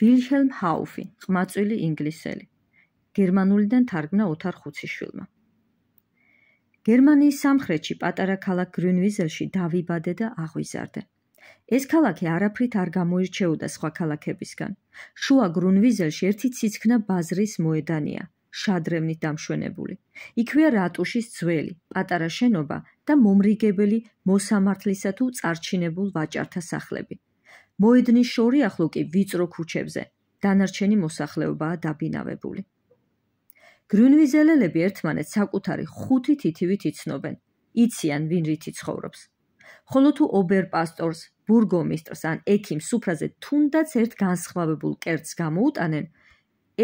ვილჰელმ ჰაუფი, ყმაწვილი ინგლისელი. გერმანულიდან თარგმნა ოთარ ხუციშვილმა. გერმანიის სამხრეთში პატარა ქალაქ გრუნვიზელში დავიბადე და აღვიზარდე. ეს ქალაქი არაფრით არ გამოირჩეოდა სხვა ქალაქებისგან. შუა გრუნვიზელში ერთი ციცქნა ბაზრის მოედანია, შადრევნით დამშვენებული. იქვეა რატუშის ძველი, პატარა შენობა და მომრიგებელი მოსამართლისა თუ წარჩინებულ ვაჭართა სახლები. მოედნის შორი ახლო კი ვიწრო ქუჩებზე დანარჩენი მოსახლეობაა დაბინავებული. გრუნვიზელელები ერთმანეთს საკუთარი ხუთი თითივით იცნობენ. იციან ვინ რითი ცხოვრობს. ხოლო თუ ობერპასტორს, ბურგომისტრს ან ექიმს უფრაზე თუნდაც ერთ განსხვავებულ კერძს გამოუტანენ,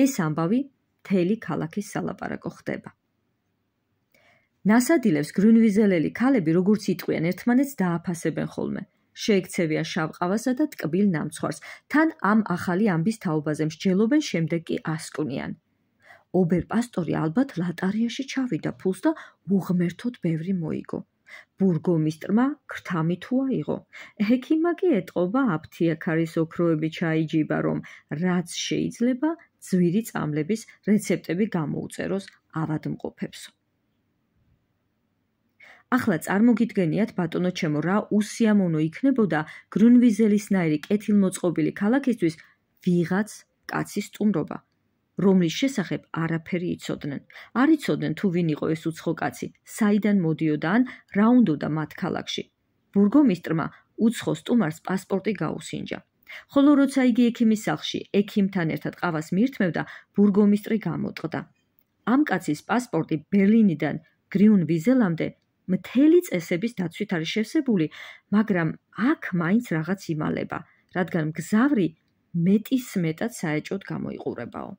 ეს ამბავი მთელი ქალაქის სალაპარაკო ხდება. ნასადილებს გრუნვიზელელი ქალები როგორც იტყვიან ერთმანეთს დააფასებენ ხოლმე. შეექცევია შავყავასა და ტკბილ ნამცხვარს. თან ამ ახალი ამბის თაობაზე მსჯელობენ შემდეგ კი ასკუნიან. ობერპასტორი ალბათ ლატარიაში ჩავიდა ფულს და უღმერთოდ ბევრი მოიგო. ბურგომისტრმა ქრთამი თუ აიღო. ექიმა კი ეტყობა აფთიაქარის ოქროები ჩაიჯიბა, რომ რაც შეიძლება ძვირი წამლების რეცეპტები გამოუწეროს ავადმყოფებსო. ახლა წარმოგიდგენიათ ბატონო ჩემო რა უსიამოვნო იქნებოდა გრუნვიზელისნაირი კეთილმოწყობილი ქალაქისთვის ვიღაც კაცის სტუმრობა რომლის შესახებ არაფერი იცოდნენ არ იცოდნენ თუ ვინ იყო ეს უცხო კაცი საიდან მოდიოდა ან რა უნდოდა მათ ქალაქში ბურგომისტრმა უცხო სტუმარს პასპორტი გაუსინჯა ხოლო როცა იგი ექიმის სახლში ექიმთან ერთად ყავას მიირთმევდა ბურგომისტრი გამოტყდა ამ კაცის პასპორტი ბერლინიდან გრიუნ ვიზელამდე მთელი წესების დაცვით არის შესაძლებელი, მაგრამ აქ მაინც რაღაც იმალება, რადგან გზავრი მეტის მეტად საეჭოდ გამოიყურებაო.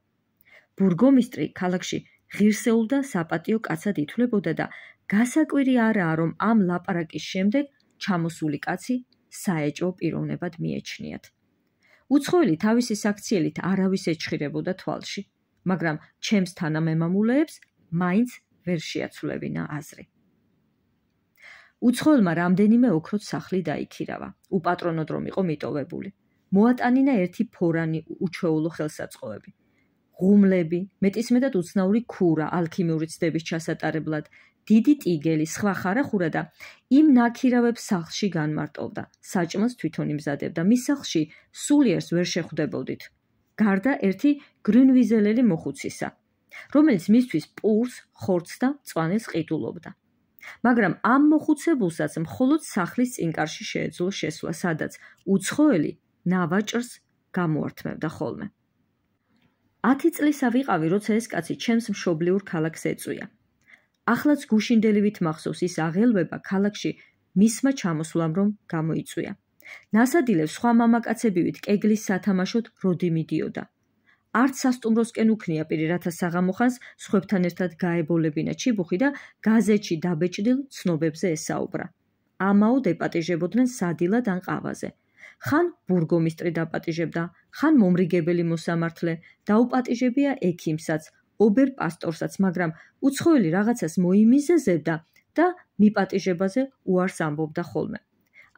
ბურგომისტრი ქალაქში ღირსეულ და საპატიო კაცად ითვლებოდა და გასაკვირი არაა, რომ ამ ლაპარაკის შემდეგ ჩამოსული კაცი საეჭო პიროვნებად მიეჩნიათ. უცხოელი თავისი საქციელით არავის ეჭხირებოდა თვალში, მაგრამ ჩემს თანამემამულეებს მაინც ვერ შეაცვლევინა აზრი. უცხოელმა რამდენიმე ოქროს სახლი დაიქირავა. უპატრონოდ რომ იყო მიტოვებული. მოატანინა ერთი ფორანი უჩეულო ხელსაწყოები. ღუმლები, მეტისმეტად უცნაური ქურა, ალქიმიური ცდების ჩასატარებლად, დიდი ტიგელი, სხვა ხარახურა და იმ ნაკირავებს სახლში განმარტოვდა. საჭმელს თვითონ იმზადებდა. მის სახლში სულიერს ვერ შეხვდებოდით. გარდა ერთი გრინვიზელელი მოხუცისა, რომელიც მისთვის პურს, ხორცს და წვანეს ყიდულობდა. მაგრამ ამ მოხუცებულსაც მხოლოდ სახლის წინკარში შეეძლო შესვლა, სადაც უცხოელი ნავაჭრს გამოართმევდა ხოლმე. 10 წლის ავიყავი, როცა ეს კაცი ჩემს მშობლიურ ქალაქს ეწვია. ახლაც გუშინდელივით მახსოვს ის აღელვება ქალაქში მისმა ჩამოსვლამ, რომ გამოიწვია. ناسადილებს სხვა მამაკაცებივით კეგლის სათამაშოდ როდი მიდიოდა. არც სასტუმროსკენ უქნია პირი რათა საღამოხანს სხვებთან ერთად გაებოლებინა ჩიბუხი და გაზეთში დაბეჭდილ ცნობებზე ესაუბრა ამაო დეპატიჟებოდნენ სადილად ან ყავაზე ხან ბურგომისტრი დაპატიჟებდა ხან მომრიგებელი მოსამართლე დაუპატიჟებია ექიმსაც ობერ პასტორსაც მაგრამ უცხოელი რაღაცას მოიმიზეზებდა და მიპატიჟებაზე უარს ამბობდა ხოლმე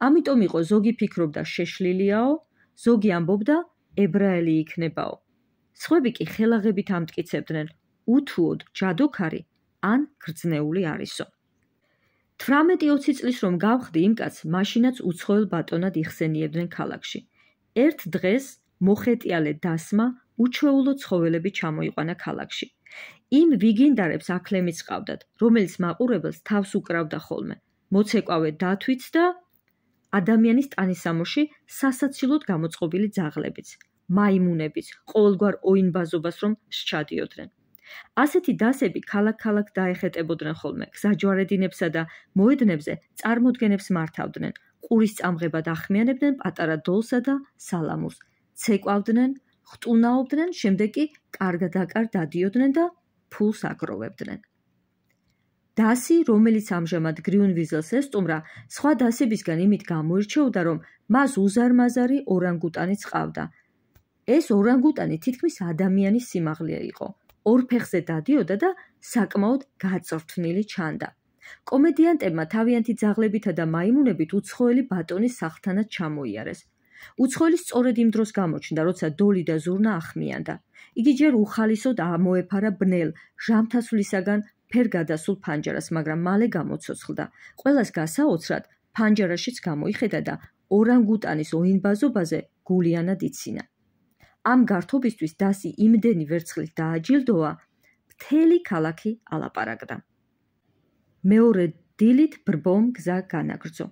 ამიტომ იყო ზოგი ფიქრობდა შეშლილიაო ზოგი ამბობდა ებრაელი იქნებაო სხვები კი ხელაღებით ამტკიცებდნენ უთუოდ ჯადოქარი ან გრძნეული არისო 18-20 წლის რომ გავხდი იმ კაცს მაშინაც უცხოელ ბატონად იხსენიებდნენ ქალაქში ერთ დღეს მოხეტიალე დასმა უჩვეულო ცხოველები ჩამოიყვანა ქალაქში იმ ვიგინდარებს აკლემიც ყავდათ რომელიც მაყურებელს თავს უკრავდა ხოლმე მოცეკავე დათვიც და ადამიანის ტანისამოში სასაცილოდ გამოწყობილი ძაღლებიც მაიმუნების ყოველგვარ ოინბაზობას რომ შეჩადიოდნენ. ასეთი დასები ქალაქ-ქალაქ დაეხეთებოდნენ ხოლმე გზაჯვარედინებსა და მოედნებზე წარმოდგენებს მართავდნენ. ყურის წამღებად ახმიანებდნენ პატარა დოლსა და სალამურს. ცეკავდნენ, ხტუნაობდნენ, შემდეგ კი კარგად აკარ დადიოდნენ და ფულს აგროვებდნენ. დასი, რომელიც ამჟამად გრიუნვიზელს ესტუმრა, სხვა დასებისგან იმით გამოირჩეოდა, რომ მას უზარმაზარი ორანგუტანი წყავდა. ეს ორანგუტანი თითქმის ადამიანის სიმაღლეა იყო. ორ ფეხზე დადიოდა და საკმაოდ გაწრთნილი ჩანდა. კომედიანტებმა თავიანთი ძაღლებითა და მაიმუნებით უცხოელი ბატონის სახთანაც ჩამოიარეს. უცხოელი სწორედ იმ დროს გამოჩნდა, როცა დოლი და ზურნა ახმიანდა. იგი ჯერ უხალისოდ ამოეფარა ბნელ ჟამთასulisაგან ფერ გადასულ ფანჯარას, მაგრამ მალე გამოცოცხლდა. ყოველას გასაოცრად ფანჯარაშიც გამოიხედა და ორანგუტანის ოინბაზობაზე გულიანად იცინა. ამ გართობისთვის დასი იმდენი ვერცხლით დააჯილდოა, მთელი ქალაქი ალაპარაკდა. მეორე დილით ბრბომ გზა განაგრძო.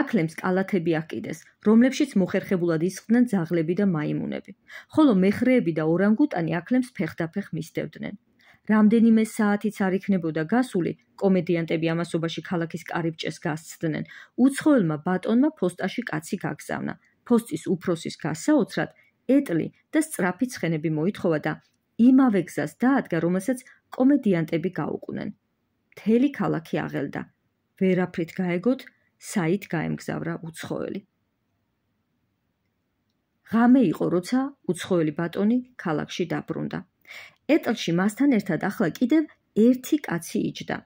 აკლემს კალათები აკიდეს, რომლებშიც მოხერხებულად ისხდნენ ძაღლები და მაიმუნები, ხოლო მეხრეები და ორანგუტანი აკლემს ფეხდაფეხ მისდევდნენ. რამდენიმე საათიც არ იქნებოდა გასული, კომედიანტები ამასობაში ქალაქის კარიბჭეს გასცდნენ. უცხოელმა ბატონმა ფოსტაში კაცი გაგზავნა. ფოსტის უფროსის გასაოცრად ეტლი და სწრაფი ცხენები მოითხოვა და იმავე გზას დაადგა, რომელსაც კომედიანტები გაუყვნენ. მთელი ქალაქი აღელდა. ვერაფრით გაეგოთ, საით გაემგზავრა უცხოელი. ღამე იყო, როცა უცხოელი ბატონი ქალაქში დაბრუნდა. ეტლში მასთან ერთად ახლა კიდევ ერთი კაცი იჯდა.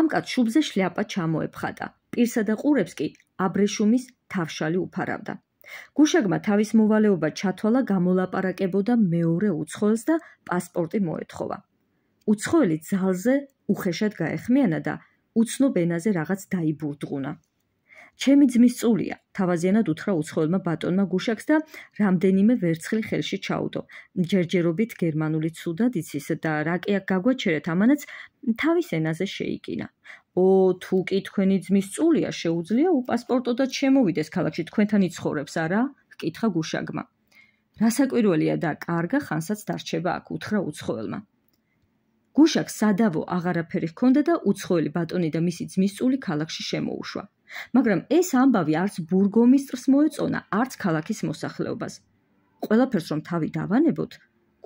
ამ კაცს შუბზე შლიაპა ჩამოეფხადა. პირსა და ყურებს კი აბრეშუმის თავშალი უფარავდა. გუშაგმა თავის მოვალეობა ჩათვალა გამოლაპარაკებოდა მეორე უცხოელს და პასპორტი მოეთხოვა. უცხოელი ძალზე უხეშად გაეხმიანა და უცნობ ენაზე რაღაც დაიბურდღუნა. ჩემი ძმის წულია, თავაზიანად უთხრა უცხოელმა ბატონმა გუშაგს და რამდენიმე ვერცხლი ხელში ჩაუდო. ჯერჯერობით გერმანული ცუდად იცის და რაკი აქ გაგვაჩერეთ, ამანაც თავის ენაზე შეიკინა. ო თუკი თქვენი ძმის წულია შეუძლია უპასპორტოდაც შემოვიდეს ქალაქში თქვენთან იცხოვრებს არა ეკითხა გუშაგმა რასაკვირველია და კარგა ხანსაც დარჩება აქ უთხრა უცხოელმა გუშაგ სადავო აღარაფერი ჰქონდა და უცხოელი ბატონი და მისი ძმის წული ქალაქში შემოუშვა მაგრამ ეს ამბავი არც ბურგომისტრს მოეწონა არც ქალაქის მოსახლეობას ყველაფერს რომ თავი დავანებოთ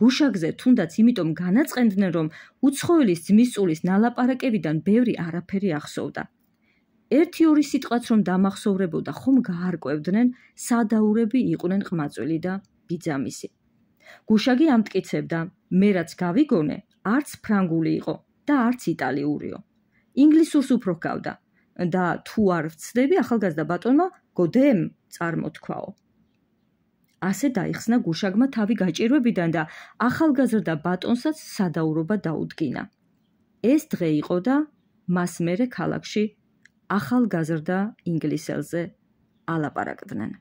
გუშაგზე თუნდაც იმიტომ განაწყენდნენ, რომ უცხოელის ძმისწულის ნალაპარაკებიდან ბევრი არაფერი ახსოვდა. ერთი-ორი სიტყვაც რომ დამახსოვრებოდა, ხომ გაარკვევდნენ, სადაურები იყვნენ ყმაწვილი და ბიძამისი. გუშაგი ამტკიცებდა, მე რაც გავიგონე, არც ფრანგული იყო და არც იტალიურიო. ინგლისურს უფრო ჰგავდა და თუ არ ვწდები ახალგაზრდა ბატონმა გოდემ წარმოთქვაო. ასე დაიხსნა გუშაგმა თავი გაჭირვებიდან და ახალგაზრდა ბატონსაც სადაურობა დაუდგინა. ეს დღე იყო და მას მერე ქალაქში ახალგაზრდა ინგლისელზე ალაპარაკდნენ.